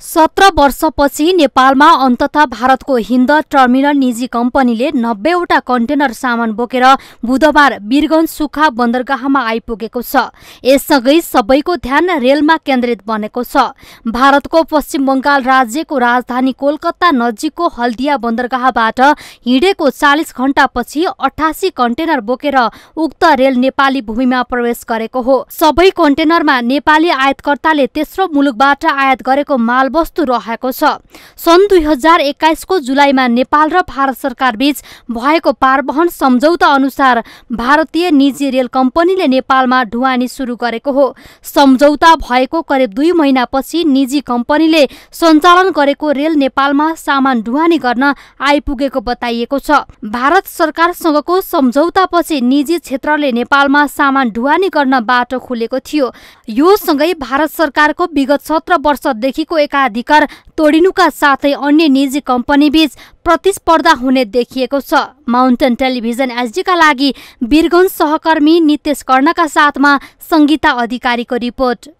सत्र वर्षपछि नेपालमा अन्तत भारतको हिन्द टर्मिनल निजी कम्पनीले नब्बेवटा कन्टेनर सामान बोकेर बुधबार वीरगञ्ज सुखा बन्दरगाहमा आइपुगेको छ यससँगै सबैको ध्यान रेलमा केन्द्रित बनेको छ भारतको पश्चिम बङ्गाल राज्यको राजधानी कोलकाता नजिकको हल्दिया बन्दरगाहबाट हिँडेको चालिस घण्टापछि अठासी कन्टेनर बोकेर उक्त रेल नेपाली भूमिमा प्रवेश गरेको हो सबै कन्टेनरमा नेपाली आयातकर्ताले तेस्रो मुलुकबाट आयात गरेको माल नेपालवस्तु रहेको छ सन् दुई हजार एक्काइसको जुलाईमा नेपाल र भारत सरकार बीच भएको पारवहन सम्झौता अनुसार भारतीय निजी रेल कम्पनीले नेपालमा ढुवानी सुरु गरेको हो सम्झौता भएको करिब दुई महिनापछि निजी कम्पनीले सञ्चालन गरेको रेल नेपालमा सामान ढुवानी गर्न आइपुगेको बताइएको छ भारत सरकारसँगको सम्झौतापछि निजी क्षेत्रले नेपालमा सामान ढुवानी गर्न बाटो खुलेको थियो यो सँगै भारत सरकारको विगत सत्र वर्षदेखिको एका अधिकर तोडिनुका साथै अन्य निजी बीच प्रतिस्पर्धा हुने देखिएको छ माउन्टेन टेलिभिजन एसडीका लागि वीरगंज सहकर्मी नितेश कर्णका साथमा संगीता अधिकारीको रिपोर्ट